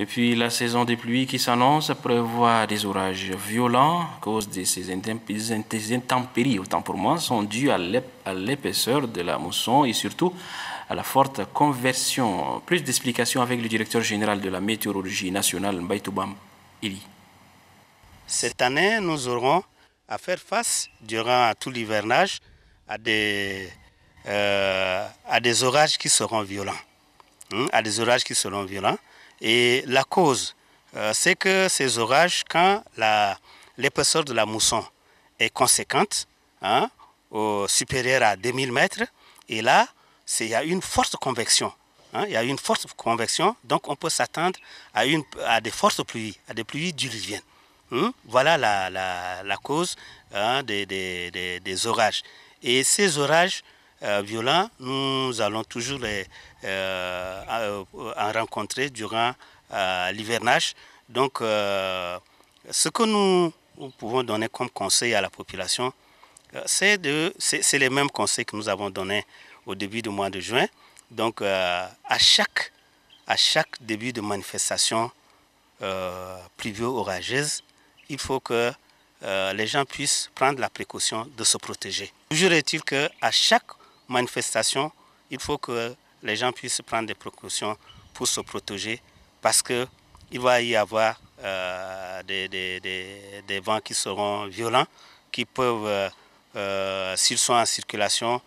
Et puis la saison des pluies qui s'annonce prévoit des orages violents à cause de ces intempéries. Autant pour moi, sont dues à l'épaisseur de la mousson et surtout à la forte conversion. Plus d'explications avec le directeur général de la météorologie nationale, Mbaitoubam Ili. Cette année, nous aurons à faire face, durant tout l'hivernage, à des, orages qui seront violents. à des orages qui seront violents hmm, et la cause, euh, c'est que ces orages, quand l'épaisseur de la mousson est conséquente, hein, au, supérieure à 2000 mètres, et là, il y a une forte convection. Hein, il y a une forte convection, donc on peut s'attendre à, une, à des fortes pluies, à des pluies diluviennes. Hein, voilà la, la, la cause hein, des, des, des orages. Et ces orages euh, violents, nous allons toujours les euh, euh, en rencontrer durant l'hivernage. Donc, ce que nous, pouvons donner comme conseil à la population, c'est les mêmes conseils que nous avons donnés au début du mois de juin. Donc, à, chaque, à chaque début de manifestation euh, pluvio-orageuse, il faut que les gens puissent prendre la précaution de se protéger. Toujours est-il qu'à chaque manifestations, il faut que les gens puissent prendre des précautions pour se protéger parce qu'il va y avoir euh, des, vents qui seront violents, qui peuvent, euh, euh, s'ils sont en circulation,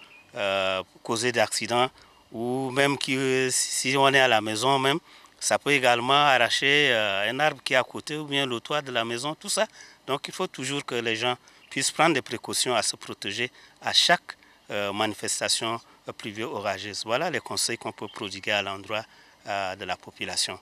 causer des accidents ou même qui, si on est à la maison même, ça peut également arracher un arbre qui est à côté ou bien le toit de la maison, tout ça. Donc il faut toujours que les gens puissent prendre des précautions à se protéger à chaque euh, manifestations pluvieux orageuses. Voilà les conseils qu'on peut prodiguer à l'endroit euh, de la population.